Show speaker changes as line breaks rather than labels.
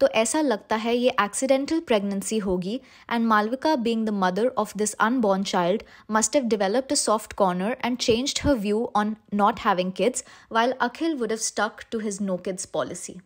तो ऐसा लगता है ये एक्सीडेंटल प्रेगनेंसी होगी and Malvika being the mother of this unborn child must have developed a soft corner and changed her view on not having kids while Akhil would have stuck to his no kids policy